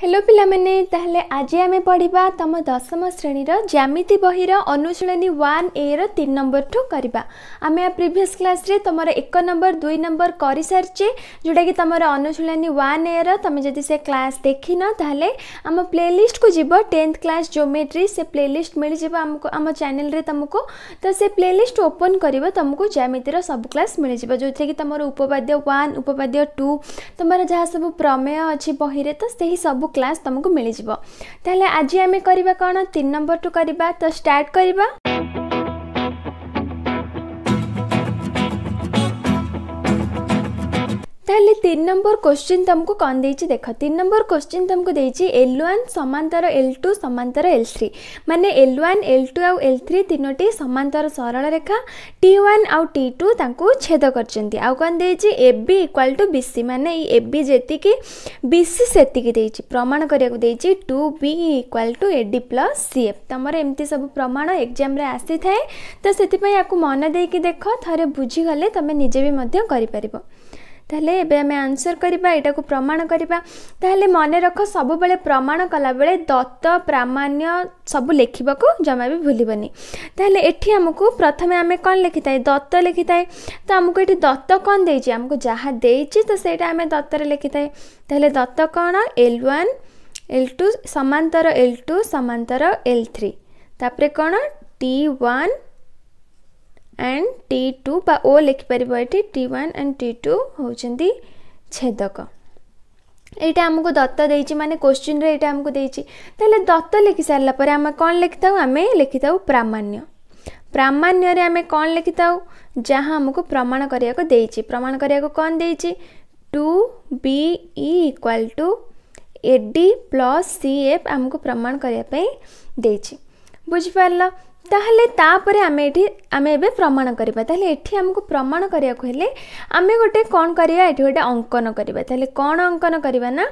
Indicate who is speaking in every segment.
Speaker 1: hello ପିଲାମାନେ ତାହେଲେ ଆଜି ଆମେ ପଢ଼ିବା ତମ ଦଶମ ଶ୍ରେଣୀର ଜ୍ୟାମିତି ବହିର ଅନୁଶୀଳନୀ ୱାନ୍ ଏର ତିନି ନମ୍ବରଠୁ କରିବା ଆମେ ପ୍ରିଭିୟସ୍ କ୍ଲାସ୍ରେ ତମର ଏକ ନମ୍ବର ଦୁଇ ନମ୍ବର କରିସାରିଛେ ଯେଉଁଟାକି ତମର ଅନୁଶୀଳନୀ ୱାନ୍ ଏର ତମେ ଯଦି ସେ କ୍ଲାସ୍ ଦେଖିନ ତାହେଲେ ଆମ ପ୍ଲେଲିଷ୍ଟକୁ ଯିବ ଟେନ୍ଥ କ୍ଲାସ୍ ଜୋମେଟ୍ରି ସେ ପ୍ଲେଲିଷ୍ଟ ମିଳିଯିବ ଆମକୁ ଆମ ଚ୍ୟାନେଲରେ ତମକୁ ତ ସେ ପ୍ଲେଲିଷ୍ଟ ଓପନ୍ କରିବ ତମକୁ ଜ୍ୟାମିତିର ସବୁ କ୍ଲାସ୍ ମିଳିଯିବ ଯେଉଁଥିରେ କି ତମର ଉପପାଦ୍ୟ ୱାନ୍ ଉପପାଦ୍ୟ ଟୁ ତମର ଯାହା ସବୁ ପ୍ରମେୟ ଅଛି ବହିରେ ତ ସେହି ସବୁ क्लास तुमको मिल जाए आज आम करवा कौन तीन नंबर टू करवा तो स्टार्ट करवा ତାହେଲେ ତିନି ନମ୍ବର କୋଶ୍ଚିନ୍ ତୁମକୁ କ'ଣ ଦେଇଛି ଦେଖ ତିନି ନମ୍ବର କୋଶ୍ଚିନ୍ ତୁମକୁ ଦେଇଛି ଏଲ୍ ୱାନ୍ ସମାନ୍ତର ଏଲ୍ ଟୁ ସମାନ୍ତର ଏଲ୍ ଥ୍ରୀ ମାନେ ଏଲ୍ ୱାନ୍ ଏଲ୍ ଟୁ ଆଉ ଏଲ୍ ଥ୍ରୀ ତିନୋଟି ସମାନ୍ତର ସରଳ ରେଖା ଟି ୱାନ୍ ଆଉ ଟି ଟୁ ତାଙ୍କୁ ଛେଦ କରିଛନ୍ତି ଆଉ କ'ଣ ଦେଇଛି A B equal to B C ମାନେ ଏଇ ଏ ବି ଯେତିକି ବି ସି ସେତିକି ଦେଇଛି ପ୍ରମାଣ କରିବାକୁ ଦେଇଛି two B equal to A D plus C F ତୁମର ଏମିତି ସବୁ ପ୍ରମାଣ ଏକ୍ଜାମ୍ରେ ଆସିଥାଏ ତ ସେଥିପାଇଁ ୟାକୁ ମନ ଦେଇକି ଦେଖ ଥରେ ବୁଝିଗଲେ ତୁମେ ନିଜେ ବି ମଧ୍ୟ କରିପାରିବ ତାହେଲେ ଏବେ ଆମେ ଆନ୍ସର୍ କରିବା ଏଇଟାକୁ ପ୍ରମାଣ କରିବା ତାହେଲେ ମନେ ରଖ ସବୁବେଳେ ପ୍ରମାଣ କଲାବେଳେ ଦତ୍ତ ପ୍ରାମାଣ୍ୟ ସବୁ ଲେଖିବାକୁ ଜମା ବି ଭୁଲିବନି ତାହେଲେ ଏଠି ଆମକୁ ପ୍ରଥମେ ଆମେ କ'ଣ ଲେଖିଥାଏ ଦତ୍ତ ଲେଖିଥାଏ ତ ଆମକୁ ଏଠି ଦତ୍ତ କ'ଣ ଦେଇଛି ଆମକୁ ଯାହା ଦେଇଛି ତ ସେଇଟା ଆମେ ଦତ୍ତରେ ଲେଖିଥାଏ ତାହେଲେ ଦତ୍ତ କ'ଣ ଏଲ୍ ୱାନ୍ ଏଲ୍ ଟୁ ସମାନ୍ତର ଏଲ୍ ଟୁ ସମାନ୍ତର ଏଲ୍ ଥ୍ରୀ ତାପରେ କ'ଣ T one and T two ବା ଓ ଲେଖିପାରିବ ଏଠି T one and T two ହେଉଛନ୍ତି ଛେଦକ ଏଇଟା ଆମକୁ ଦତ୍ତ ଦେଇଛି ମାନେ କୋଶ୍ଚିନ୍ରେ ଏଇଟା ଆମକୁ ଦେଇଛି ତାହେଲେ ଦତ୍ତ ଲେଖି ସାରିଲା ପରେ ଆମେ କ'ଣ ଲେଖିଥାଉ ଆମେ ଲେଖିଥାଉ ପ୍ରାମାଣ୍ୟ ପ୍ରାମାଣ୍ୟରେ ଆମେ କ'ଣ ଲେଖିଥାଉ ଯାହା ଆମକୁ ପ୍ରମାଣ କରିବାକୁ ଦେଇଛି ପ୍ରମାଣ କରିବାକୁ କ'ଣ ଦେଇଛି two B E equal to A D plus C F ଆମକୁ ପ୍ରମାଣ କରିବା ପାଇଁ ଦେଇଛି ବୁଝିପାରିଲ ତାହେଲେ ତାପରେ ଆମେ ଏଠି ଆମେ ଏବେ ପ୍ରମାଣ କରିବା ତାହେଲେ ଏଠି ଆମକୁ ପ୍ରମାଣ କରିବାକୁ ହେଲେ ଆମେ ଗୋଟେ କ'ଣ କରିବା ଏଠି ଗୋଟେ ଅଙ୍କନ କରିବା ତାହେଲେ କ'ଣ ଅଙ୍କନ କରିବା ନା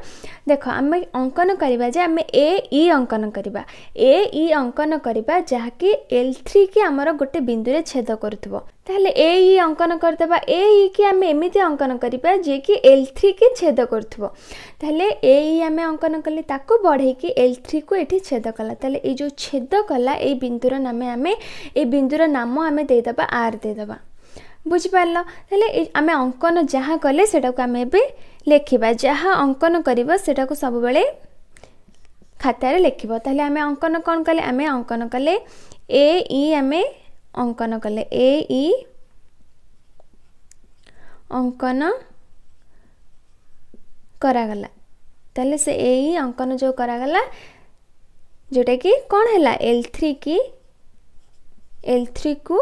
Speaker 1: ଦେଖ ଆମେ ଅଙ୍କନ କରିବା ଯେ ଆମେ ଏ ଇ e ଅଙ୍କନ କରିବା ଏ ଇ e ଅଙ୍କନ କରିବା ଯାହାକି ଏଲ୍ ଥ୍ରୀ କି ଆମର ଗୋଟେ ବିନ୍ଦୁରେ ଛେଦ କରୁଥିବ ତାହେଲେ ଏ ଇ e ଅଙ୍କନ କରିଦେବା ଏ ଇ e କି ଆମେ ଏମିତି ଅଙ୍କନ କରିବା ଯିଏକି ଏଲ୍ ଥ୍ରୀକି ଛେଦ କରୁଥିବ ତାହେଲେ ଏ ଇ e ଆମେ ଅଙ୍କନ କଲେ ତାକୁ ବଢ଼େଇକି ଏଲ୍ ଥ୍ରୀକୁ ଏଠି ଛେଦ କଲା ତାହେଲେ ଏଇ ଯେଉଁ ଛେଦ କଲା ଏଇ ବିନ୍ଦୁର ନାମେ ଆମେ ଏ ବିନ୍ଦୁର ନାମ ଆମେ ଦେଇଦେବା ଆର୍ ଦେଇଦେବା ବୁଝିପାରିଲ ତାହେଲେ ଆମେ ଅଙ୍କନ ଯାହା କଲେ ସେଇଟାକୁ ଆମେ ଏବେ ଲେଖିବା ଯାହା ଅଙ୍କନ କରିବ ସେଇଟାକୁ ସବୁବେଳେ ଖାତାରେ ଲେଖିବ ତାହେଲେ ଆମେ ଅଙ୍କନ କ'ଣ କଲେ ଆମେ ଅଙ୍କନ କଲେ ଏ ଇ ଆମେ ଅଙ୍କନ କଲେ ଏ ଇ ଅଙ୍କନ କରାଗଲା ତାହେଲେ ସେ ଏ ଇ ଅଙ୍କନ ଯେଉଁ କରାଗଲା ଯେଉଁଟାକି କ'ଣ ହେଲା ଏଲ୍ ଥ୍ରୀ କି ଏଲ୍ ଥ୍ରୀକୁ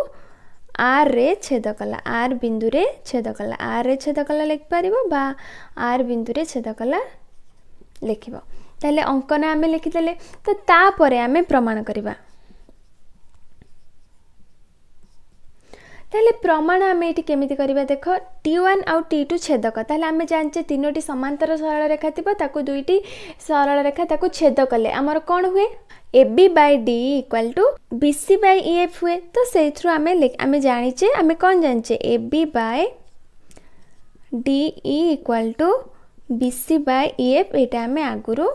Speaker 1: ଆର୍ରେ ଛେଦ କଲା ଆର୍ ବିନ୍ଦୁରେ ଛେଦ କଲା ଆର୍ରେ ଛେଦ କଲା ଲେଖିପାରିବ ବା ଆର୍ ବିନ୍ଦୁରେ ଛେଦ କଲା ଲେଖିବ ତାହେଲେ ଅଙ୍କନ ଆମେ ଲେଖିଦେଲେ ତ ତାପରେ ଆମେ ପ୍ରମାଣ କରିବା তাহলে প্রমাণ আমি এটি কেমিতি করা দেখ টি ওয়ান আউ টি টু ছেদক তাহলে আমি জানছে তিনোটি সমান্তর সরলরেখা থিব তাকে দুইটি সরলরেখা তাকে ছেদ কলে আমার কণ হুয়ে AB by D equal to BC by EF হুয়ে তো সেইথ্রু আমি আমি জানিছে আমি কণ জানিছে AB by D equal to BC by EF এটা আমি আগুরু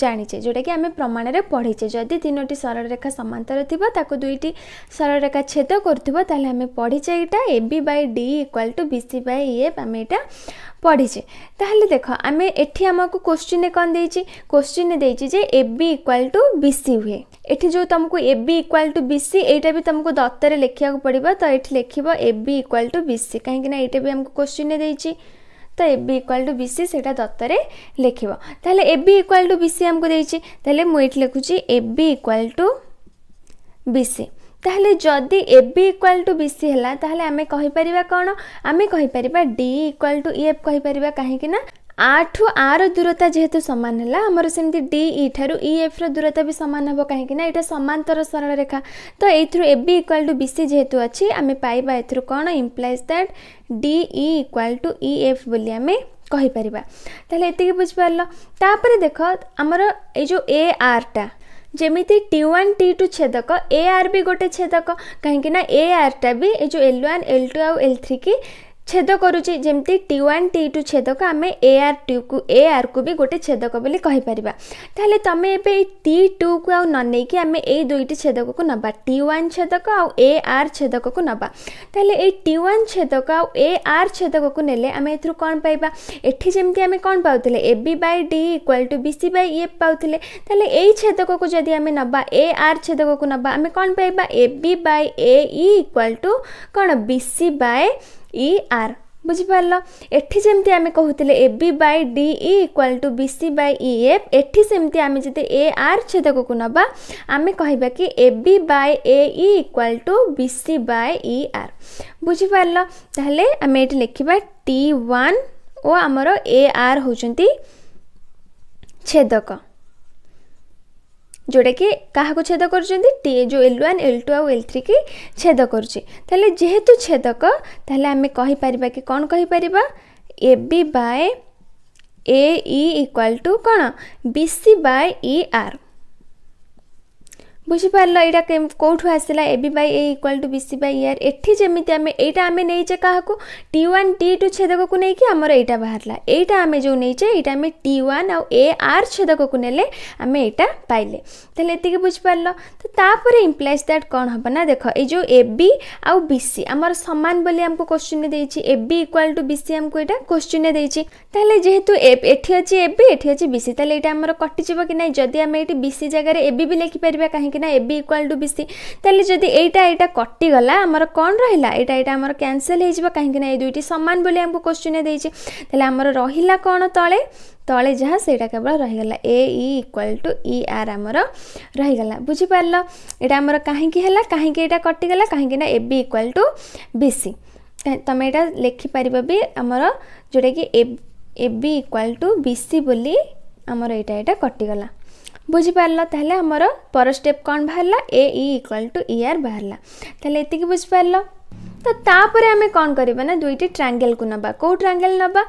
Speaker 1: ଜାଣିଛେ ଯେଉଁଟାକି ଆମେ ପ୍ରମାଣରେ ପଢ଼ିଛେ ଯଦି ତିନୋଟି ସରଳରେଖା ସମାନ୍ତର ଥିବ ତାକୁ ଦୁଇଟି ସରଳରେଖା ଛେଦ କରୁଥିବ ତାହେଲେ ଆମେ ପଢ଼ିଛେ ଏଇଟା A B by D equal to B C by F ଆମେ ଏଇଟା ପଢ଼ିଛେ ତାହେଲେ ଦେଖ ଆମେ ଏଠି ଆମକୁ କୋଶ୍ଚିନ୍ରେ କ'ଣ ଦେଇଛି କୋଶ୍ଚିନ୍ରେ ଦେଇଛି ଯେ A B equal to B C ହୁଏ ଏଠି ଯେଉଁ ତୁମକୁ A B equal to B C ଏଇଟା ବି ତୁମକୁ ଦତ୍ତରେ ଲେଖିବାକୁ ପଡ଼ିବ ତ ଏଠି ଲେଖିବ A B equal to B C କାହିଁକିନା ଏଇଟା ବି ଆମକୁ କୋଶ୍ଚିନ୍ରେ ଦେଇଛି তো A B equal to BC সেটা তত্ত্বরে লেখিব তাহলে A B equal to BC আমাকে দিয়েছি তাহলে মু এটি লেখুছি A B equal to BC তাহলে যদি এ বি ইকুয়াল টু বিসি হল তাহলে আমি কহিপারিবা কোণ আমি কহিপারিবা ডি ইকুয়াল টু ইএফ কহিপারিবা কাহিঁকি না ଆଠୁ ଆର ଦୂରତା ଯେହେତୁ ସମାନ ହେଲା ଆମର ସେମିତି ଡି ଇ ଠାରୁ ଇ ଏଫ୍ର ଦୂରତା ବି ସମାନ ହେବ କାହିଁକି ନା ଏଇଟା ସମାନ୍ତର ସରଳ ରେଖା ତ ଏଇଥିରୁ A B equal to B C ଯେହେତୁ ଅଛି ଆମେ ପାଇବା ଏଥିରୁ କ'ଣ implies that D E equal to E F ବୋଲି ଆମେ କହିପାରିବା ତାହେଲେ ଏତିକି ବୁଝିପାରିଲ ତାପରେ ଦେଖ ଆମର ଏଇ ଯେଉଁ ଏ ଆର୍ଟା ଯେମିତି ଟି one T two ଛେଦକ A R ବି ଗୋଟେ ଛେଦକ କାହିଁକିନା ଏ ଆର୍ଟା ବି ଏଇ ଯେଉଁ ଏଲ୍ ୱାନ୍ ଏଲ୍ ଟୁ ଆଉ ଏଲ୍ ଥ୍ରୀ କି ଛେଦ କରୁଛି ଯେମିତି ଟି ୱାନ୍ ଟି ଟୁ ଛେଦକ ଆମେ ଏ ଆର୍ ଟିକୁ ଏ ଆର୍କୁ ବି ଗୋଟେ ଛେଦକ ବୋଲି କହିପାରିବା ତାହେଲେ ତୁମେ ଏବେ ଏଇ ଟି ଟୁକୁ ଆଉ ନ ନେଇକି ଆମେ ଏଇ ଦୁଇଟି ଛେଦକକୁ ନେବା ଟି ୱାନ୍ ଛେଦକ ଆଉ ଏ ଆର୍ ଛେଦକକୁ ନେବା ତାହେଲେ ଏଇ ଟି ୱାନ୍ ଛେଦକ ଆଉ ଏ ଆର୍ ଛେଦକକୁ ନେଲେ ଆମେ ଏଥିରୁ କ'ଣ ପାଇବା ଏଠି ଯେମିତି ଆମେ କ'ଣ ପାଉଥିଲେ A B by D equal to B C by F ପାଉଥିଲେ ତାହେଲେ ଏଇ ଛେଦକକୁ ଯଦି ଆମେ ନେବା ଏ ଆର୍ ଛେଦକକୁ ନେବା ଆମେ କ'ଣ ପାଇବା A B by A E equal to କ'ଣ B C by E R ବୁଝିପାରିଲ ଏଠି ଯେମିତି ଆମେ କହୁଥିଲେ A B by D E equal to B C by E F ଏଠି ସେମିତି ଆମେ ଯଦି ଏ ଆର୍ ଛେଦକକୁ ନେବା ଆମେ କହିବା କି A B by A E equal to B C by E R ବୁଝିପାରିଲ ତାହେଲେ ଆମେ ଏଠି ଲେଖିବା ଟି ୱାନ୍ ଓ ଆମର ଏ ଆର୍ ହେଉଛନ୍ତି ଛେଦକ ଯେଉଁଟାକି କାହାକୁ ଛେଦ କରୁଛନ୍ତି ଟି ଯେଉଁ ଏଲ୍ ୱାନ୍ ଏଲ୍ ଟୁ ଆଉ ଏଲ୍ ଥ୍ରୀ କି ଛେଦ କରୁଛି ତାହେଲେ ଯେହେତୁ ଛେଦକ ତାହେଲେ ଆମେ କହିପାରିବା କି କ'ଣ କହିପାରିବା A B by A E equal to କ'ଣ ବି ସି ବାଏ ଇ ଆର୍ বুঝিপারল এইটা কোঠু আসলা A B by A equal to BC by ER এটি যেমি আমি এইটা আমি নেইছে কাহকু টি ওয়ান টি টু ছেদকু নেইকি আমার এইটা বাহারা এইটা আমি যে নেইছে এইটা আমি টি ওয়ান আউ এ আর ছেদকু নেলে আমি এইটা পাইলে তাহলে এতিকি বুঝিপারল তো তাপরে ইমপ্লাইজ দ্যাট কণ হব না দেখ এই যে এ বি আউ বিসি আমার সমান বলে আমি কোশ্চিনে দিয়েছি A B equal to BC আমি এটা কোশ্চিনে দিয়েছি তাহলে যেহেতু এটি অছি এ বি এটি অছি বিসি তাহলে এইটা আমার কটিযোগ কি না যদি আমি এটি বিসি জায়গায় এ বি লেখিপার কী কিনা A B equal to B C তাহলে যদি এইটা এইটা কটিগলা আমার কম রহিলা এইটা এইটা আমার ক্যানসেল হয়ে যাব কিনা এই দুইটি সমান বলে আমি কোশ্চিনে দিয়েছে তাহলে আমার রহিলা কোণ তলে তলে যা সেইটা কেবল রহিগলা এ ই ইকুয়াল টু ই আর আমার রহিগলা বুঝিপারল এটা আমার কাহিকি হল কাহিকি এটা কটিগলা কাহিকি না A B equal to B C তুমি এটা লেখিপার বি আমার যেটা কি A B equal to B C বলে আমার এটা এটা কটিগলা बुझीपारा तेल पर स्टेप कौन बाहर A equal to E R बाहर तेल ये बुझिपार तो तापर आम कौन करा दुईट ट्रांगेल को ना कौ ट्रांगेल ना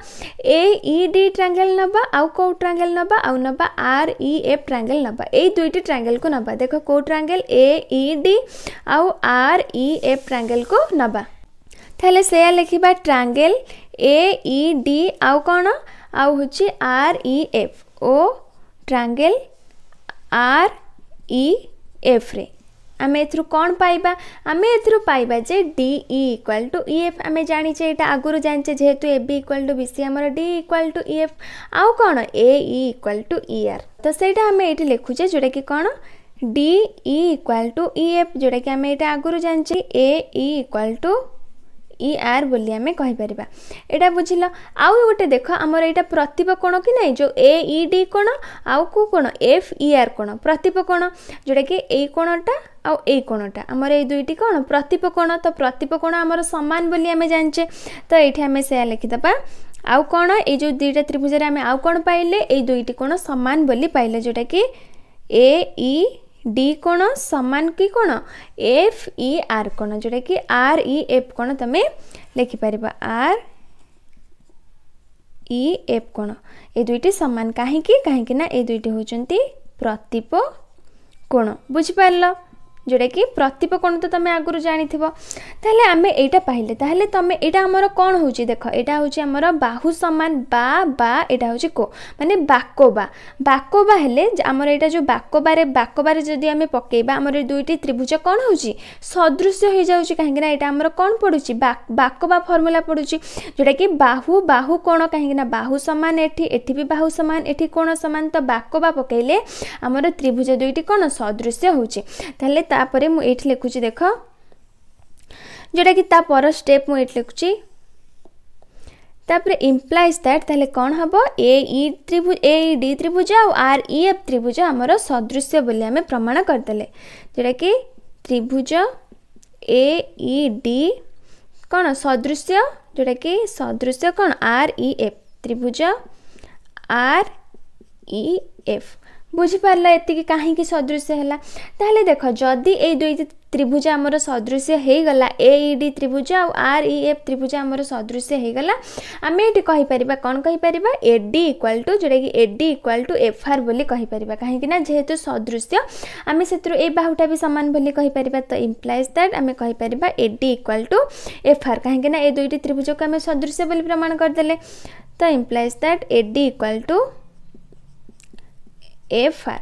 Speaker 1: ए डी ट्रांगेल ना आउ कौ ट्रांगेल ना आउ ना आर इ एफ ट्रांगेल ना ये दुईट ट्रांगेल को ना देख कौ ट्रांगेल ए डी आउ आर इ एफ ट्रांगेल को ना तो लिखा ट्रांगेल ए डी आउ कौन आउ हूँ आर इ एफ ओ ट्रांगेल ଆର୍ ଇ ଏଫ୍ରେ ଆମେ ଏଥିରୁ କ'ଣ ପାଇବା ଆମେ ଏଥିରୁ ପାଇବା ଯେ D E equal to E F ଆମେ ଜାଣିଛେ ଏଇଟା ଆଗରୁ ଜାଣିଛେ ଯେହେତୁ A B equal to B C ଆମର D equal to E F ଆଉ କ'ଣ ଏ ଇ ଇକ୍ୱାଲ୍ ଟୁ ଇ ଆର୍ ତ ସେଇଟା ଆମେ ଏଇଠି ଲେଖୁଛେ ଯେଉଁଟାକି କ'ଣ D E equal to E F ଯେଉଁଟାକି ଆମେ ଏଇଟା ଆଗରୁ ଜାଣିଛେ ଏ ଇ ଇକ୍ୱାଲ୍ ଟୁ ଇ ଆର୍ ବୋଲି ଆମେ କହିପାରିବା ଏଇଟା ବୁଝିଲ ଆଉ ଗୋଟେ ଦେଖ ଆମର ଏଇଟା ପ୍ରତିପ କ'ଣ କି ନାହିଁ ଯେଉଁ ଏ ଇ ଡି କ'ଣ ଆଉ କେଉଁ କ'ଣ ଏଫ୍ ଇ ଆର୍ କ'ଣ ପ୍ରତିପ କ'ଣ ଯେଉଁଟାକି ଏଇ କ'ଣଟା ଆଉ ଏଇ କୋଣଟା ଆମର ଏଇ ଦୁଇଟି କ'ଣ ପ୍ରତିପ କୋଣ ତ ପ୍ରତିପ କୋଣ ଆମର ସମାନ ବୋଲି ଆମେ ଜାଣିଛେ ତ ଏଇଠି ଆମେ ସେୟା ଲେଖିଦେବା ଆଉ କ'ଣ ଏଇ ଯେଉଁ ଦୁଇଟା ତ୍ରିଭୁଜରେ ଆମେ ଆଉ କ'ଣ ପାଇଲେ ଏଇ ଦୁଇଟି କୋଣ ସମାନ ବୋଲି ପାଇଲେ ଯେଉଁଟାକି ଏ ଇ ଡି କ'ଣ ସମାନ କି କ'ଣ ଏଫ୍ ଇ ଆର୍ କ'ଣ ଯେଉଁଟାକି ଆର୍ ଇ ଏଫ୍ କ'ଣ ତୁମେ ଲେଖିପାରିବ ଆର୍ ଇ ଏଫ୍ କ'ଣ ଏ ଦୁଇଟି ସମାନ କାହିଁକି କାହିଁକି ନା ଏ ଦୁଇଟି ହେଉଛନ୍ତି ପ୍ରତିପ କୋଣ ବୁଝିପାରିଲ ଯେଉଁଟାକି ପ୍ରତିପକୋଣ ତ ତୁମେ ଆଗରୁ ଜାଣିଥିବ ତାହେଲେ ଆମେ ଏଇଟା ପାଇଲେ ତାହେଲେ ତମେ ଏଇଟା ଆମର କ'ଣ ହେଉଛି ଦେଖ ଏଇଟା ହେଉଛି ଆମର ବାହୁ ସମାନ ବା ବା ଏଇଟା ହେଉଛି କୋ ମାନେ ବାକୋବା ବାକୋବା ହେଲେ ଆମର ଏଇଟା ଯେଉଁ ବାକୋବାରେ ବାକୋବାରେ ଯଦି ଆମେ ପକେଇବା ଆମର ଏ ଦୁଇଟି ତ୍ରିଭୁଜ କ'ଣ ହେଉଛି ସଦୃଶ୍ୟ ହେଇଯାଉଛି କାହିଁକିନା ଏଇଟା ଆମର କ'ଣ ପଡ଼ୁଛି ବାକୋବା ଫର୍ମୁଲା ପଡ଼ୁଛି ଯେଉଁଟାକି ବାହୁ ବାହୁ କୋଣ କାହିଁକିନା ବାହୁ ସମାନ ଏଠି ଏଠି ବି ବାହୁ ସମାନ ଏଠି କୋଣ ସମାନ ତ ବାକୋବା ପକେଇଲେ ଆମର ତ୍ରିଭୁଜ ଦୁଇଟି କ'ଣ ସଦୃଶ୍ୟ ହେଉଛି ତାହେଲେ तापर मुझे लिखुच देख जोटा कि स्टेप मुझे लिखुची तापर इम्प्लाइज दैट ताल कौन हम ए त्रिभुज ए डी त्रिभुज आर इ एफ त्रिभुज आमर सदृश बोली आम प्रमाण करदे जोटा कि त्रिभुज ए डी कौन सदृश जोटा कि सदृश कौन आर इ एफ त्रिभुज आर इ एफ बुझिपार ये कहीं सदृश है देख जदि ये दुई त्रिभुज आम सदृश हो गला ए डी त्रिभुज आर इ एफ त्रिभुज आम सदृश हो गला आम ये कहींपर कौन कहींपर ए डी इक्वाल टू जोटा कि A D equal to F R बोलीपर कहीं जेहेतु सदृश आम से ये बाहूटा भी सामान बोलीपर तो इम्प्लाइज दैट आम कहींपर A D equal to F R कहीं दुईट त्रिभुज को आम सदृश बोली प्रमाण करदे तो implies that A D equal to F R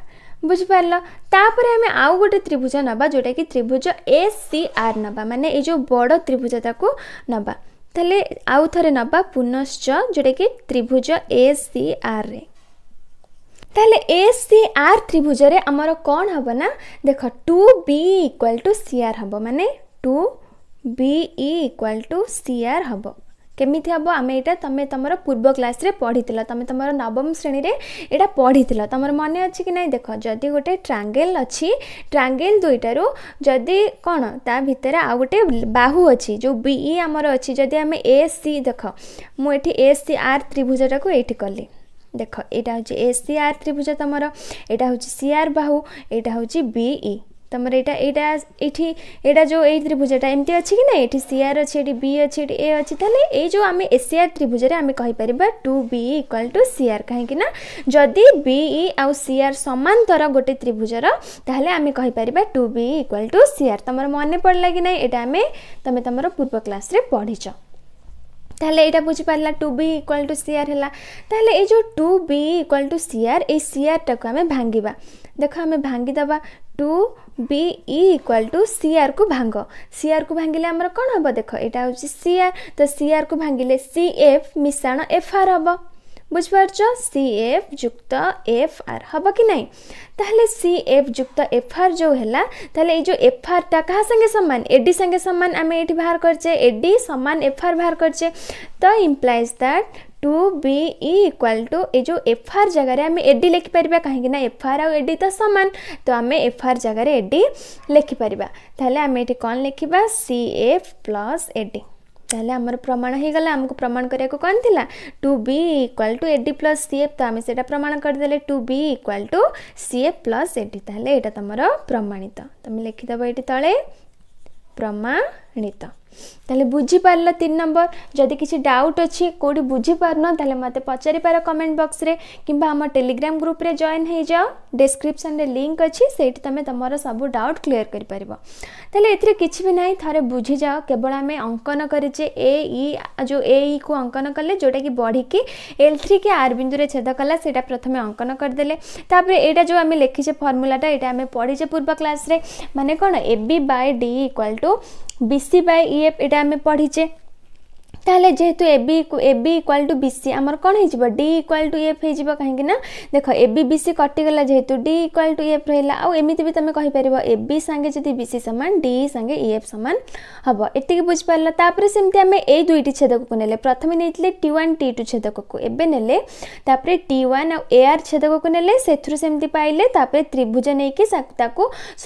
Speaker 1: बुझिपारल तापर आउ गोटे त्रिभुज नवा जोटा कि त्रिभुज ए सी आर ना मानने ये बड़ त्रिभुज को नवा तेल आउ थ ना पुनश्च जोटा कि त्रिभुज ए सी आर रे तेल ए सी आर त्रिभुज आमर कौन हम ना देख two B equal to C R हम मान two B equal to C R हम କେମିତି ହେବ ଆମେ ଏଇଟା ତୁମେ ତୁମର ପୂର୍ବ କ୍ଲାସ୍ରେ ପଢ଼ିଥିଲ ତୁମେ ତୁମର ନବମ ଶ୍ରେଣୀରେ ଏଇଟା ପଢ଼ିଥିଲ ତୁମର ମନେ ଅଛି କି ନାହିଁ ଦେଖ ଯଦି ଗୋଟେ ଟ୍ରାଙ୍ଗେଲ୍ ଅଛି ଟ୍ରାଙ୍ଗେଲ୍ ଦୁଇଟାରୁ ଯଦି କ'ଣ ତା ଭିତରେ ଆଉ ଗୋଟେ ବାହୁ ଅଛି ଯେଉଁ ବି ଇ ଆମର ଅଛି ଯଦି ଆମେ ଏ ସି ଦେଖ ମୁଁ ଏଠି ଏ ସି ଆର୍ ତ୍ରିଭୁଜଟାକୁ ଏଇଠି କଲି ଦେଖ ଏଇଟା ହେଉଛି ଏ ସି ଆର୍ ତ୍ରିଭୁଜ ତୁମର ଏଇଟା ହେଉଛି ସି ଆର୍ ବାହୁ ଏଇଟା ହେଉଛି ବିଇ তোমার এটা এইটা এইটি এটা যে এই ত্রিভুজটা এমতি অছি কি না এটি সিআর অছি এটি বি অছি এটি এ অছি তাহলে এই যে আমি এসিআর ত্রিভুজরে আমি কহিপারিবা two B equal to CR কাহিঁকি না যদি বি ই আউ সিআর সমান্তর গোটে ত্রিভুজর তাহলে আমি কহিপারিবা two B equal to CR তোমার মনে পড়লা কি না এটা আমি তুমি তোমার পূর্ব ক্লাসরে পড়িছ তাহলে এটা বুঝিপারা two B equal to CR হল তাহলে এই যে two B equal to CR এই সিআরটাকে আমি ভাঙ্গিবা দেখ আমি ভাঙ্গিদেবা two B E equal to C ଆର୍କୁ ଭାଙ୍ଗ ସି ଆର୍କୁ ଭାଙ୍ଗିଲେ ଆମର କ'ଣ ହେବ ଦେଖ ଏଇଟା ହେଉଛି ସି ଆର୍ ତ ସି ଆର୍କୁ ଭାଙ୍ଗିଲେ ସି ଏଫ୍ ମିଶାଣ ଏଫ୍ ଆର୍ ହେବ ବୁଝିପାରୁଛ ସି ଏଫ୍ ଯୁକ୍ତ ଏଫ୍ ଆର୍ ହେବ କି ନାହିଁ ତାହେଲେ ସି ଏଫ୍ ଯୁକ୍ତ ଏଫ୍ ଆର୍ ଯେଉଁ ହେଲା ତାହେଲେ ଏଇ ଯେଉଁ ଏଫ୍ ଆର୍ଟା କାହା ସାଙ୍ଗେ ସମାନ ଏଡି ସାଙ୍ଗେ ସମାନ ଆମେ ଏଇଠି ବାହାର କରିଛେ ଏଡି ସମାନ ଏଫ୍ ଆର୍ ବାହାର କରିଛେ ତ implies that two B equal to A ଯେଉଁ ଏଫ୍ ଆର୍ ଜାଗାରେ ଆମେ ଏ ଡି ଲେଖିପାରିବା କାହିଁକି ନା ଏଫ୍ ଆର୍ ଆଉ ଏ ଡି ତ ସମାନ ତ ଆମେ ଏଫ୍ ଆର୍ ଜାଗାରେ ଏ ଡି ଲେଖିପାରିବା ତାହେଲେ ଆମେ ଏଠି କ'ଣ ଲେଖିବା C F plus A D ତାହେଲେ ଆମର ପ୍ରମାଣ ହେଇଗଲା ଆମକୁ ପ୍ରମାଣ କରିବାକୁ କ'ଣ ଥିଲା two B equal to A D plus C F ତ ଆମେ ସେଇଟା ପ୍ରମାଣ କରିଦେଲେ two B equal to C F plus A D ତାହେଲେ ଏଇଟା ତୁମର ପ୍ରମାଣିତ ତୁମେ ଲେଖିଦେବ ଏଠି ତଳେ ପ୍ରମା ଗଣିତ ତାହେଲେ ବୁଝିପାରିଲ ତିନି ନମ୍ବର ଯଦି କିଛି ଡାଉଟ୍ ଅଛି କେଉଁଠି ବୁଝିପାରୁନ ତାହେଲେ ମୋତେ ପଚାରିପାର କମେଣ୍ଟ ବକ୍ସରେ କିମ୍ବା ଆମ ଟେଲିଗ୍ରାମ ଗ୍ରୁପରେ ଜଏନ୍ ହେଇଯାଅ ଡେସ୍କ୍ରିପ୍ସନରେ ଲିଙ୍କ୍ ଅଛି ସେଇଠି ତୁମେ ତୁମର ସବୁ ଡାଉଟ୍ କ୍ଲିଅର୍ କରିପାରିବ ତାହେଲେ ଏଥିରେ କିଛି ବି ନାହିଁ ଥରେ ବୁଝିଯାଅ କେବଳ ଆମେ ଅଙ୍କନ କରିଛେ ଏ ଇ ଯେଉଁ ଏ ଇକୁ ଅଙ୍କନ କଲେ ଯେଉଁଟାକି ବଢ଼ିକି ଏଲ୍ ଥ୍ରୀ କି ଆର୍ ବିନ୍ଦୁରେ ଛେଦ କଲା ସେଇଟା ପ୍ରଥମେ ଅଙ୍କନ କରିଦେଲେ ତାପରେ ଏଇଟା ଯେଉଁ ଆମେ ଲେଖିଛେ ଫର୍ମୁଲାଟା ଏଇଟା ଆମେ ପଢ଼ିଛେ ପୂର୍ବ କ୍ଲାସ୍ରେ ମାନେ କ'ଣ A B by D equal to BC by EF এটা আমি পড়িছে ताले जेहेतु ए इक्वाल टू बी आम कौन हो इक्वाल टू एफ हो कहीं देख ए सी कटिगला जेहतु डी इक्वाल टू एफ रहा आमती भी तुम्हें कहीपर ए सागे जी बी सामान डी सांगे इ एफ सामान हम एति बुझीपारापर से आम ए दुईट छेदक को ने प्रथम नहीं टी ओन टी टू छेदक को ने टी ओन आ आर छेदक को ने सेमती पाइले त्रिभुज नहीं कि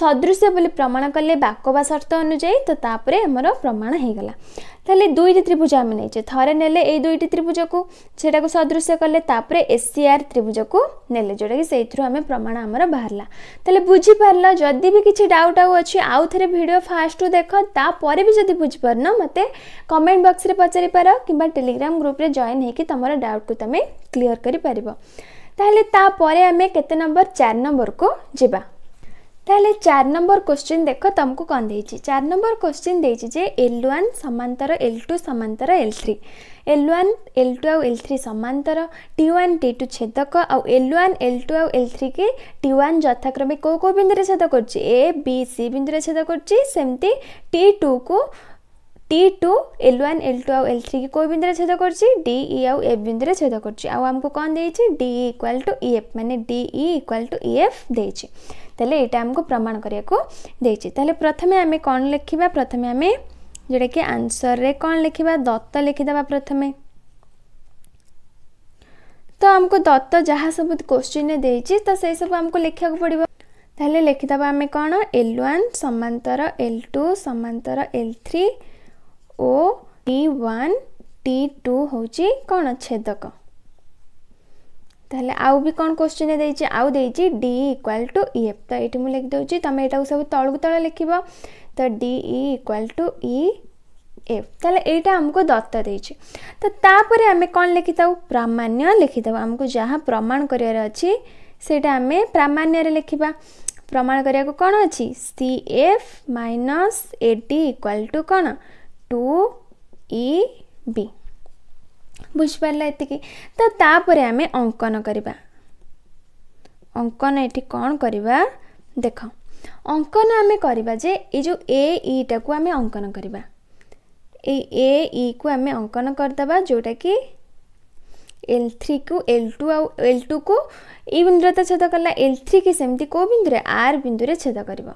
Speaker 1: सदृश बोली प्रमाण कले बाक सर्त अनुजाई तो प्रमाण हो तेल दुईट त्रिभुज आम नहींचे थे ने दुईट त्रिभुज को सदृश कलेपर एस सी आर त्रिभुज को ने जोटा कि से प्रमाण आम बाहर तेल बुझीपार जदि भी किसी डाउट अच्छे आउ थे भिड फास्टू देख तापर भी जब बुझीपार मत कमेंट बक्स में पचारि पार कि टेलीग्राम ग्रुप जॉन हो तुम डाउट को तुम क्लीयर करें कते नंबर चार नंबर को जी ତାହେଲେ ଚାରି ନମ୍ବର କୋଶ୍ଚିନ୍ ଦେଖ ତୁମକୁ କ'ଣ ଦେଇଛି ଚାରି ନମ୍ବର କୋଶ୍ଚିନ୍ ଦେଇଛି ଯେ ଏଲ୍ ୱାନ୍ ସମାନ୍ତର ଏଲ୍ ଟୁ ସମାନ୍ତର L three L one L two ଆଉ ଏଲ୍ ଥ୍ରୀ ସମାନ୍ତର ଟି ୱାନ୍ ଟି ଟୁ ଛେଦକ ଆଉ ଏଲ୍ ୱାନ୍ ଏଲ୍ ଟୁ ଆଉ ଏଲ୍ ଥ୍ରୀ କି ଟି ୱାନ୍ ଯଥାକ୍ରମେ କେଉଁ କେଉଁ ବିନ୍ଦୁରେ ଛେଦ କରୁଛି ଏ ବି ସି ବିନ୍ଦୁରେ ଛେଦ କରୁଛି ସେମିତି ଟି ଟୁକୁ T two L one L two ଆଉ ଏଲ୍ ଥ୍ରୀ କି କେଉଁ ବିନ୍ଦୁରେ ଛେଦ କରୁଛି ଡି ଇ e ଆଉ ଏଫ୍ ବିନ୍ଦୁରେ ଛେଦ କରୁଛି ଆଉ ଆମକୁ କ'ଣ ଦେଇଛି D E equal to E F ମାନେ D E equal to E F ଦେଇଛି तेल ये आमको प्रमाण कराया प्रथम आम कौन लिखा प्रथम आम जोटा कि आंसर में कौन लिखा दत्त लिखिद प्रथम तो आमको दत्त जहाँ सब क्वेश्चन दे तो से सब आमको लिखा पड़ा तेल लिखिद आम कौन एल ओन सामांतर एल टू सामांतर एल थ्री ओ टी वन टी टू हूँ कौन छेदक तेल आउ भी कौन क्वेश्चन देखिए आउ D equal to E F तो ये मुझे लिखिदे तुम यू सब तलू तल लिख तो D equal to E F तेल यहीटा आमको दत्त तो तापर आम कौन लिखी था प्रामाण्य लिखिद आमको जहाँ प्रमाण करार अच्छी से आम प्रामाण्य लिखा प्रमाण करा कौन अच्छी C F minus A D equal to कौन टू इ बी ବୁଝିପାରିଲା ଏତିକି ତ ତାପରେ ଆମେ ଅଙ୍କନ କରିବା ଅଙ୍କନ ଏଠି କ'ଣ କରିବା ଦେଖ ଅଙ୍କନ ଆମେ କରିବା ଯେ ଏଇ ଯେଉଁ ଏ ଇଟାକୁ e ଆମେ ଅଙ୍କନ କରିବା ଏଇ ଏ ଇକୁ e ଆମେ ଅଙ୍କନ କରିଦେବା ଯେଉଁଟାକି ଏଲ୍ ଥ୍ରୀକୁ ଏଲ୍ ଟୁ ଆଉ ଏଲ୍ ଟୁକୁ ଇ ବିନ୍ଦୁରେ ତ ଛେଦ କଲା ଏଲ୍ ଥ୍ରୀ କି ସେମିତି କେଉଁ ବିନ୍ଦୁରେ ଆର୍ ବିନ୍ଦୁରେ ଛେଦ କରିବ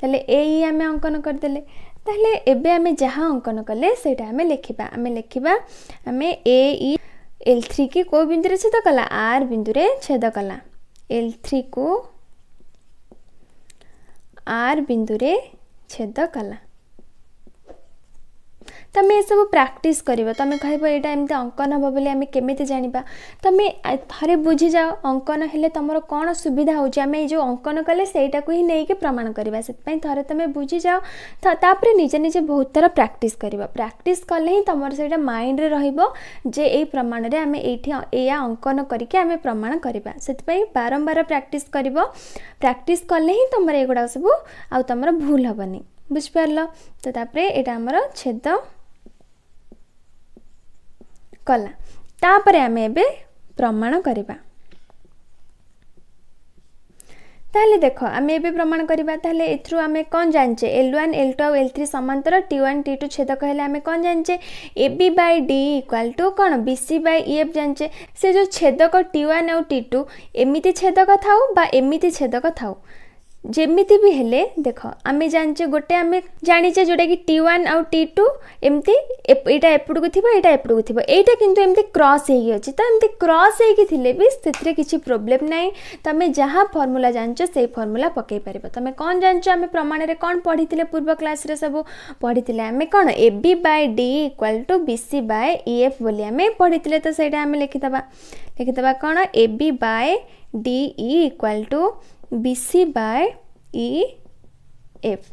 Speaker 1: ତାହେଲେ ଏ ଇ e ଆମେ ଅଙ୍କନ କରିଦେଲେ ତାହେଲେ ଏବେ ଆମେ ଯାହା ଅଙ୍କନ କଲେ ସେଇଟା ଆମେ ଲେଖିବା ଆମେ ଲେଖିବା ଆମେ ଏ ଇ ଏଲ୍ ଥ୍ରୀ କି କେଉଁ ବିନ୍ଦୁରେ ଛେଦ କଲା ଆର୍ ବିନ୍ଦୁରେ ଛେଦ କଲା ଏଲ୍ ଥ୍ରୀକୁ ଆର୍ ବିନ୍ଦୁରେ ଛେଦ କଲା তুমি এসব প্রাকটিস করব তুমি কহব এটা এমনি অঙ্কন হব বলে আমি কেমিতি জাঁয়া তুমি থরে বুঝি যাও অঙ্কন হলে তোমার কোণ সুবিধা হচ্ছে আমি এই যে অঙ্কন কলে সেইটাকে হি নেই প্রমাণ করা সেপাই থরে তুমি বুঝি যাও তাপরে নিজে নিজে বহুত থর প্রাকটিস করব প্রাকটিস কলে হি তোমার সেটা মাইন্ডরে রহব যে এই প্রমাণরে আমি এইটি এয়া অঙ্কন করিকি আমি প্রমাণ করা সেপাই বারম্বার প্রাকটিস করব প্রাকটিস কলে হি তোমার এগুড়া সবু আউ তোমার ভুল হবনি বুঝিপার তো তাপরে এটা আমার ছেদ କଲା ତାପରେ ଆମେ ଏବେ ପ୍ରମାଣ କରିବା ତାହେଲେ ଦେଖ ଆମେ ଏବେ ପ୍ରମାଣ କରିବା ତାହେଲେ ଏଥିରୁ ଆମେ କ'ଣ ଜାଣିଛେ ଏଲ୍ ୱାନ୍ ଏଲ୍ ଟୁ ଆଉ ଏଲ୍ ଥ୍ରୀ ସମାନ୍ତର ଟି ୱାନ୍ ଟି ଟୁ ଛେଦକ ହେଲେ ଆମେ କ'ଣ ଜାଣିଛେ A B by D equal to କ'ଣ B C by E F ଜାଣିଛେ ସେ ଯେଉଁ ଛେଦକ ଟି ୱାନ୍ ଆଉ ଟି ଟୁ ଏମିତି ଛେଦକ ଥାଉ ବା ଏମିତି ଛେଦକ ଥାଉ ଯେମିତି ବି ହେଲେ ଦେଖ ଆମେ ଜାଣିଛେ ଗୋଟେ ଆମେ ଜାଣିଛେ ଯେଉଁଟାକି ଟି ୱାନ୍ ଆଉ ଟି ଟୁ ଏମିତି ଏଇଟା ଏପଟକୁ ଥିବ ଏଇଟା ଏପଟକୁ ଥିବ ଏଇଟା କିନ୍ତୁ ଏମିତି କ୍ରସ୍ ହେଇକି ଅଛି ତ ଏମିତି କ୍ରସ୍ ହେଇକି ଥିଲେ ବି ସେଥିରେ କିଛି ପ୍ରୋବ୍ଲେମ୍ ନାହିଁ ତମେ ଯାହା ଫର୍ମୁଲା ଜାଣିଛ ସେଇ ଫର୍ମୁଲା ପକାଇ ପାରିବ ତମେ କ'ଣ ଜାଣିଛ ଆମେ ପ୍ରମାଣରେ କ'ଣ ପଢ଼ିଥିଲେ ପୂର୍ବ କ୍ଲାସ୍ରେ ସବୁ ପଢ଼ିଥିଲେ ଆମେ କ'ଣ A B by D equal to B C by E F ବୋଲି ଆମେ ପଢ଼ିଥିଲେ ତ ସେଇଟା ଆମେ ଲେଖିଦେବା ଲେଖିଦେବା କ'ଣ A B by D E equal to BC by EF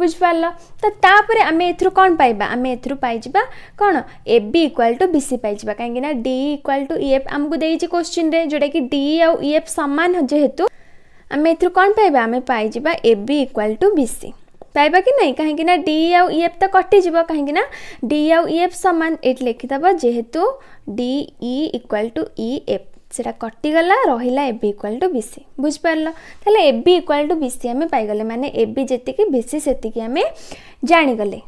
Speaker 1: ବୁଝିପାରିଲ ତ ତାପରେ ଆମେ ଏଥିରୁ କ'ଣ ପାଇବା ଆମେ ଏଥିରୁ ପାଇଯିବା କ'ଣ A B equal to B C ପାଇଯିବା କାହିଁକିନା ଡି ଇକ୍ୱାଲ୍ ଟୁ ଇଏଫ୍ ଆମକୁ ଦେଇଛି କୋଶ୍ଚିନ୍ରେ ଯେଉଁଟାକି ଡି ଆଉ ଇଏଫ୍ ସମାନ ଯେହେତୁ ଆମେ ଏଥିରୁ କ'ଣ ପାଇବା ଆମେ ପାଇଯିବା A B equal to B C ପାଇବା କି ନାହିଁ କାହିଁକିନା ଡି ଆଉ ଇଏଫ୍ ତ କଟିଯିବ କାହିଁକିନା ଡି ଆଉ ଇଏଫ୍ ସମାନ ଏଇଠି ଲେଖିଦେବ ଯେହେତୁ D E equal to E F সেটা কটিগলা রহিলা এবি ইকুয়াল টু বিসি বুঝিপারল তাহলে এবি ইকুয়াল টু বিসি আমি পাইগলে মানে এবি যেতিকি বিসি সেতিকি আমি জাণিগলে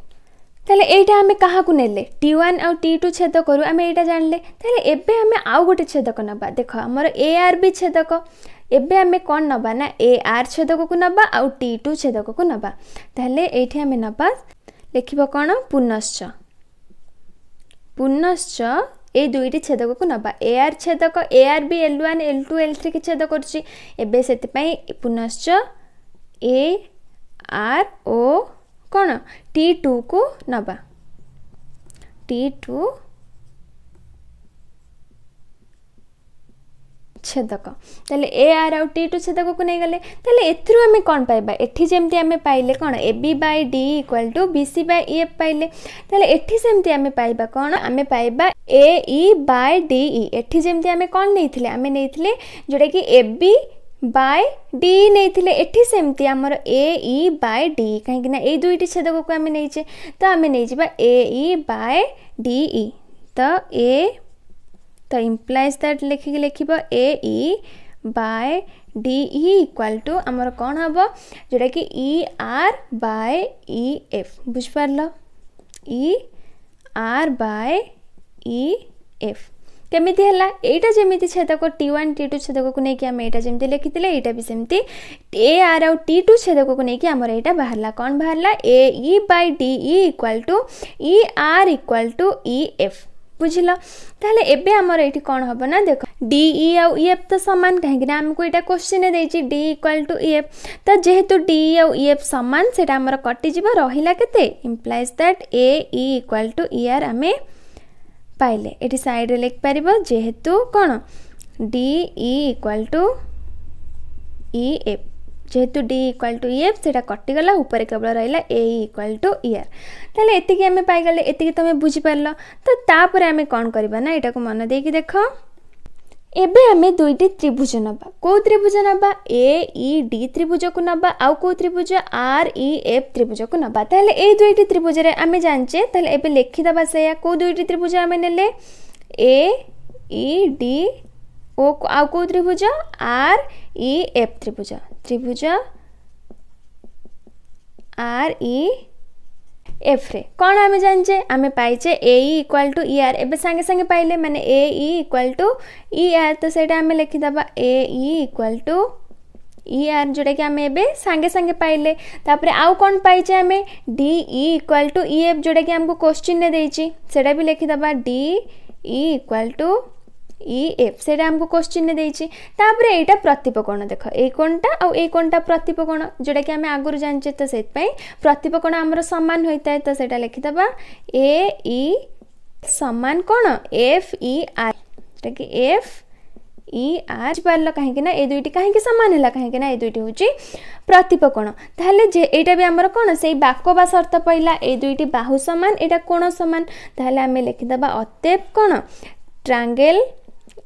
Speaker 1: তাহলে এইটা আমি কাহাকু নেলে টি ওয়ান আউ টি টু ছেদক রু আমি এইটা জানলে তাহলে এবে আমি আউ গোটে ছেদক নবা দেখ আমার এ আর বি ছেদক এবে আমি কন নবা না এ আর ছেদককু নবা আউ টি টু ছেদককু নবা তাহলে এইটি আমি নবা লিখিব কোণ পুনশ্চ পুনশ্চ এই দুইটি ছেদকକୁ ନେବା ଏ ଆର୍ ଛେଦକ A R B L one L two L ଥ୍ରୀକି ଛେଦ କରୁଛି ଏବେ ସେଥିପାଇଁ ପୁନଶ୍ଚ ଏ ଆର୍ ଓ କ'ଣ ଟି ଟୁକୁ ନେବା ଟି ଟୁ ছেদক তাহলে এ আর আউ টি টু ছেদকକୁ ନେଇଗଲେ ତାହେଲେ ଏଥିରୁ ଆମେ କ'ଣ ପାଇବା ଏଠି ଯେମିତି ଆମେ ପାଇଲେ କ'ଣ A B by D equal to B C by E F ପାଇଲେ ତାହେଲେ ଏଠି ସେମିତି ଆମେ ପାଇବା କ'ଣ ଆମେ ପାଇବା ଏ ଇ ବାଇ ଡି ଇ ଏଠି ଯେମିତି ଆମେ କ'ଣ ନେଇଥିଲେ ଆମେ ନେଇଥିଲେ ଯେଉଁଟାକି ଏ ବି বাই ডি নেইলে এটি সেমতি আমার এ ই বাই ডি কিনা এই দুইটি ছেদককে আমি নেইছে তো আমি নেই যা এ ই বাই ডি ই তো এ तो इम्प्लाइज दैट लिखिकी लिख A by D equal to आमर कौन हम जोटा कि E R by E F बुझिपार E R by E F କେମିତି ହେଲା ଏଇଟା ଯେମିତି ଛେଦକ ଟି ୱାନ୍ ଟି ଟୁ ଛେଦକକୁ ନେଇକି ଆମେ ଏଇଟା ଯେମିତି ଲେଖିଥିଲେ ଏଇଟା ବି ସେମିତି ଏ ଆର୍ ଆଉ ଟି ଟୁ ଛେଦକକୁ ନେଇକି ଆମର ଏଇଟା ବାହାରିଲା କ'ଣ ବାହାରିଲା A E by D E equal to E R equal to E F बुझल तेल ये कौन हम ना देख डीई आफ तो सामान कहीं आमको ये क्वेश्चन देखिए डी इक्वाल टू इफ तो जेहेतु डी आफ सामान से कटिज रहा के implies that A equal to E R आम पाइले ये सैड लिख पार जेहेतु कौन डी इक्वाल टू इफ जेहेतु डी इक्वाल टू इफ से कटिगला उपर केवल रहा e तो e, e, A equal to E R तेल एति आम पाईगले एति तुम बुझीपार तो आम कौन करवा ना यू मन दे कि देख एबे हमें दुईट त्रिभुज नवा कौ त्रिभुज नवा ए डी त्रिभुज को नवा आउ कौ त्रिभुज आर इ एफ त्रिभुज को नवा तो ए दुईट त्रिभुज आम जाचे तो लिखिदा से कौ दुईट त्रिभुज आम ने ए डी ओ आउ कौ त्रिभुज आर इ एफ त्रिभुज त्रिभुज आर इ एफ्रे कौन आम जानचे आम पाइचे A equal to E R एवं सागे सागे पाइले मैंने A equal to E R तो सही आम लिखिदा A equal e to E R e जोटा कि आम एगे सागे पाइले आउ कौन पाइचे आम D equal to E F जोटा कि आमको क्वेश्चिन देखिदा D equal to E F ସେଇଟା ଆମକୁ କୋଶ୍ଚିନ୍ରେ ଦେଇଛି ତାପରେ ଏଇଟା ପ୍ରତିପ ଦେଖ ଏଇ କୋଣଟା ଆଉ ଏଇ କୋଣଟା ପ୍ରତିପ ଯେଉଁଟାକି ଆମେ ଆଗରୁ ଜାଣିଛେ ତ ସେଥିପାଇଁ ପ୍ରତିପ ଆମର ସମାନ ହୋଇଥାଏ ତ ସେଇଟା ଲେଖିଦେବା ଏ ଇ ସମାନ କ'ଣ ଏଫ୍ ଇ ଆର୍ ଯେଉଁଟାକି ଏଫ୍ ଇ ଆର୍ ପାରିଲ କାହିଁକି ନା ଏ ଦୁଇଟି କାହିଁକି ସମାନ ହେଲା କାହିଁକି ନା ଏ ଦୁଇଟି ହେଉଛି ପ୍ରତିପ ତାହେଲେ ଯେ ଏଇଟା ବି ଆମର କ'ଣ ସେଇ ବାକ ବା ସର୍ତ୍ତ ପଡ଼ିଲା ଏ ଦୁଇଟି ବାହୁ ସମାନ ଏଇଟା କୋଣ ସମାନ ତାହେଲେ ଆମେ ଲେଖିଦେବା ଅତେବ କ'ଣ ଟ୍ରାଙ୍ଗେଲ୍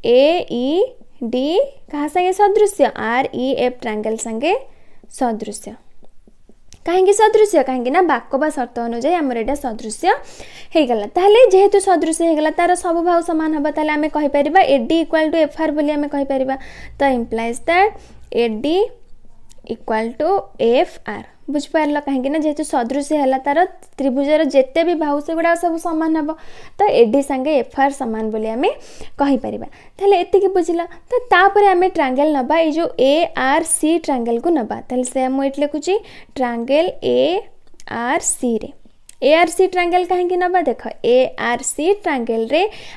Speaker 1: ए डी कहाँ संगे सदृश्य आर इ एफ ट्रांगल संगे सदृश्य कहीं सदृश कहीं बाक सर्त अनुजाई आम यह सदृश हो गला जेहेतु सदृश हो गला तार सब भाव सामान हम तो आम कहीपर A equal to F R बोली आम कहींपर तो implies that A equal to F R बुझिपारल कहीं जेहतु सदृश है तार त्रिभुजर जिते भी भाव से गुड़ा सब सामान हम तो ये सागे एफ आर सामान बोली आम कहीपर तेल ये बुझला तो तापर आम ट्रांगेल नवा ये ए आर सी ट्रांगेल को नवा तो मुझे लिखुची ट्रांगेल A R C A R C ट्रांगेल कहीं ना देख एआरसी ट्रांगेल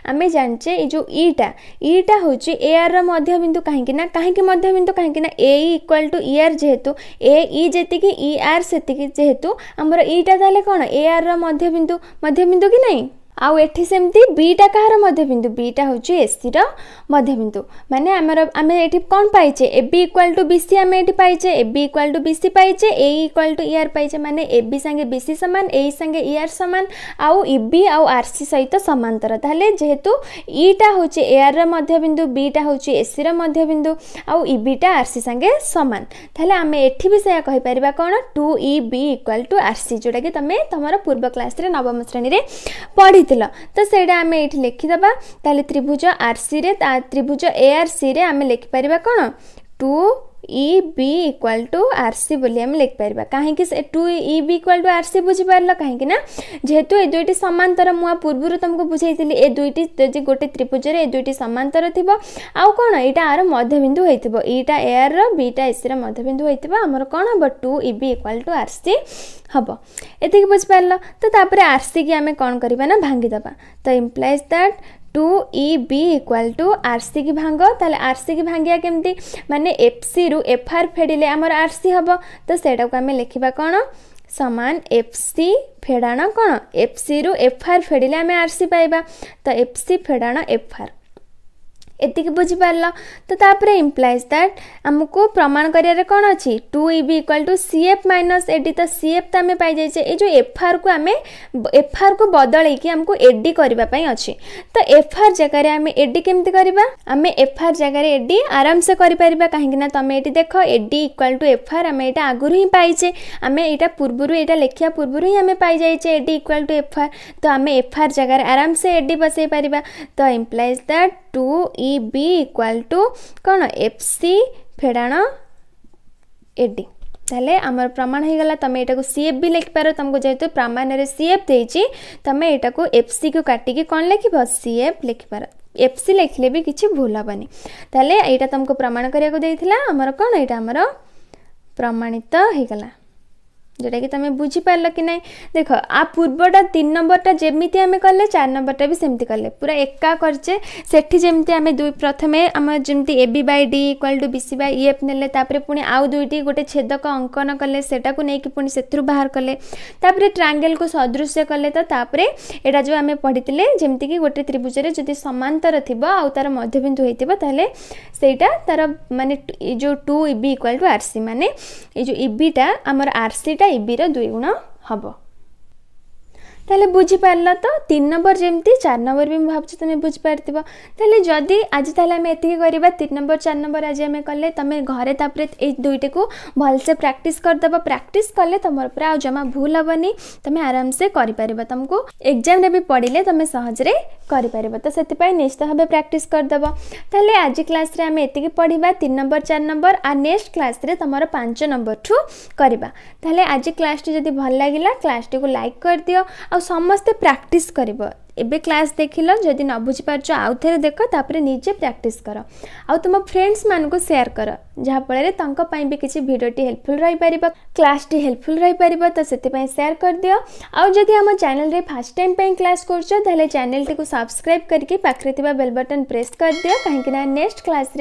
Speaker 1: आम जानचे जो इटा इटा हूँ एआर रध्यबिंदु कहीं कहीं कहीं ए इक्वाल टू इआर जेहेतु ए इ जी से जेहेतु आमर इटा e तो कौन एआर रध्यबिंदु मध्यबिंदु कि नहीं ଆଉ ଏଠି ସେମିତି ବିଟା କାହାର ମଧ୍ୟବିନ୍ଦୁ ବିଟା ହେଉଛି ଏସିର ମଧ୍ୟବିନ୍ଦୁ ମାନେ ଆମର ଆମେ ଏଠି କ'ଣ ପାଇଛେ A B equal to B C ଆମେ ଏଠି ପାଇଛେ A B equal to B C ପାଇଛେ ଏ ଇକ୍ୱାଲ୍ ଟୁ ଇଆର୍ ପାଇଛେ ମାନେ ଏ ବି ସାଙ୍ଗେ ବିସି ସମାନ ଏଇ ସାଙ୍ଗେ ଇଆର୍ ସମାନ ଆଉ ଇ ବି ଆଉ ଆର୍ ସି ସହିତ ସମାନ୍ତର ତାହେଲେ ଯେହେତୁ ଇଟା ହେଉଛି ଏଆର୍ର ମଧ୍ୟବିନ୍ଦୁ ବିଟା ହେଉଛି ଏସିର ମଧ୍ୟବିନ୍ଦୁ ଆଉ ଇ ବିଟା ଆର୍ ସି ସାଙ୍ଗେ ସମାନ ତାହେଲେ ଆମେ ଏଠି ବି ସେୟା କହିପାରିବା କ'ଣ two E B equal to R C ଯେଉଁଟାକି ତୁମେ ତୁମର ପୂର୍ବ କ୍ଲାସ୍ରେ ନବମ ଶ୍ରେଣୀରେ ପଢ଼ି କହିଥିଲ ତ ସେଇଟା ଆମେ ଏଇଠି ଲେଖିଦେବା ତାହେଲେ ତ୍ରିଭୁଜ ଆର୍ସିରେ ତ୍ରିଭୁଜ ଏଆର୍ସିରେ ଆମେ ଲେଖିପାରିବା କ'ଣ two E B equal to R C ବୋଲି ଆମେ ଲେଖିପାରିବା କାହିଁକି ସେ two E B equal to R C ବୁଝିପାରିଲ କାହିଁକି ନା ଯେହେତୁ ଏ ଦୁଇଟି ସମାନ୍ତର ମୁଁ ଆ ପୂର୍ବରୁ ତୁମକୁ ବୁଝାଇଥିଲି ଏ ଦୁଇଟି ଯଦି ଗୋଟେ ତ୍ରିଭୁଜରେ ଏ ଦୁଇଟି ସମାନ୍ତର ଥିବ ଆଉ କ'ଣ ଏଇଟା ଆର ମଧ୍ୟବିନ୍ଦୁ ହୋଇଥିବ ଇଟା ଏଆର୍ର ବିଟା ଏସିର ମଧ୍ୟବିନ୍ଦୁ ହୋଇଥିବ ଆମର କ'ଣ ହେବ two E B equal to R C ହେବ ଏତିକି ବୁଝିପାରିଲ ତ ତାପରେ ଆର୍ ସିକି ଆମେ କ'ଣ କରିବା ନା ଭାଙ୍ଗିଦେବା ତ implies that two E B equal to R C की भांग तेल आर सी की भांगिया केमी मानने एफसी रु एफ आर फेड़िले आम आर सी हम तो आम लिखा कौन सामान सी फेड़ाण कौन एफसी रु एफ आर फेड़िले आम आर सी पाइबा तो एफ सी फेड़ाण एफ आर ଏତିକି ବୁଝିପାରିଲ ତ ତାପରେ ଇମ୍ପ୍ଲାଇଜ୍ ଦ୍ୟାଟ୍ ଆମକୁ ପ୍ରମାଣ କରିବାରେ କ'ଣ ଅଛି two E B equal to C F minus A D ତ ସି ଏଫ୍ ତ ଆମେ ପାଇଯାଇଛେ ଏଇ ଯେଉଁ ଏଫ୍ଆର୍କୁ ଆମେ ଏଫ୍ଆର୍କୁ ବଦଳେଇକି ଆମକୁ ଏ ଡି କରିବା ପାଇଁ ଅଛି ତ ଏଫ୍ଆର୍ ଜାଗାରେ ଆମେ ଏ ଡି କେମିତି କରିବା ଆମେ ଏଫ୍ଆର୍ ଜାଗାରେ ଏ ଡି ଆରାମସେ କରିପାରିବା କାହିଁକିନା ତମେ ଏଠି ଦେଖ A D equal to F R ଆମେ ଏଇଟା ଆଗରୁ ହିଁ ପାଇଛେ ଆମେ ଏଇଟା ପୂର୍ବରୁ ଏଇଟା ଲେଖିବା ପୂର୍ବରୁ ହିଁ ଆମେ ପାଇଯାଇଛେ A D equal to F R ତ ଆମେ ଏଫ୍ଆର୍ ଜାଗାରେ ଆରାମସେ ଏ ଡି ବସେଇ ପାରିବା ତ implies that two E E B equal to कौन एफ सी फेड़ाण एडी तेल आम प्रमाण हो गला तुम यू सी एफ भी लिखिपार तुमको जेहतु प्रमाण में सी एफ देती तुम यू एफ सी को काटिकी कौन लिख सी एफ लिखिपार एफ सी लिखले भी किसी भूल हेनी तेल यहाँ तुमको प्रमाण कराया को देखा कौन यहाँ प्रमाणित होगा ଯେଉଁଟାକି ତୁମେ ବୁଝିପାରିଲ କି ନାହିଁ ଦେଖ ଆ ପୂର୍ବଟା ତିନି ନମ୍ବରଟା ଯେମିତି ଆମେ କଲେ ଚାରି ନମ୍ବରଟା ବି ସେମିତି କଲେ ପୁରା ଏକା କରିଛେ ସେଠି ଯେମିତି ଆମେ ଦୁଇ ପ୍ରଥମେ ଆମ ଯେମିତି A B by D equal to B C by E F ନେଲେ ତାପରେ ପୁଣି ଆଉ ଦୁଇଟି ଗୋଟେ ଛେଦକ ଅଙ୍କନ କଲେ ସେଟାକୁ ନେଇକି ପୁଣି ସେଥିରୁ ବାହାର କଲେ ତାପରେ ଟ୍ରାଙ୍ଗେଲକୁ ସଦୃଶ୍ୟ କଲେ ତ ତାପରେ ଏଇଟା ଯେଉଁ ଆମେ ପଢ଼ିଥିଲେ ଯେମିତିକି ଗୋଟେ ତ୍ରିଭୁଜରେ ଯଦି ସମାନ୍ତର ଥିବ ଆଉ ତାର ମଧ୍ୟବିନ୍ଦୁ ହେଇଥିବ ତାହେଲେ ସେଇଟା ତାର ମାନେ ଯେଉଁ two E B equal to R C ମାନେ ଏଇ ଯେଉଁ ଇବିଟା ଆମର ଆର୍ ସିଟା ଏଇଟା ଇବିର ଦୁଇ ଗୁଣ ହେବ तेल बुझीपार तो तीन नंबर जमी चार नंबर भी भाव तुम बुझीपार तेल जदि आज तेज एति तीन नंबर चार नंबर आज आम कले घर घरे दुईट को भलसे प्राक्ट करद प्राक्ट कले तुम पूरा आज जमा भूल हेनी तुम आराम से कर तुमको एग्जाम भी पढ़ले तुम सहजे कर तो से निश्चित भाव प्राक्ट करदेव तेल आज क्लास आम ये पढ़ा तीन नंबर चार नंबर आ नेक्ट क्लास तुम पांच नंबर ठू करवा आज क्लास टी जब भल लगला क्लास टी लाइक कर दि आ समस्ते प्राक्ट कर एबे क्लास देख लदी न बुझीपार आउ थे देख तापर निजे प्राक्ट कर आम फ्रेंड्स को सेयार कर जहाँफल भी किसी भिडटे हेल्पफुल रहीपर टी हेल्पफुल रहीपर तो से सेयार कर दि आदि आम चेल फास्ट टाइम क्लास कर चेल टी सब्सक्राइब करके पाखे बेल बटन प्रेस कर दि कहीं नेक्स्ट क्लास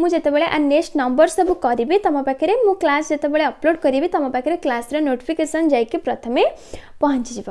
Speaker 1: मुझे जो नेक्स्ट नंबर सब करी तुम पाखे मुझे क्लास जो अपलोड करी तुम पाखे क्लास रोटिफिकेसन जाइ प्रथम पहुँची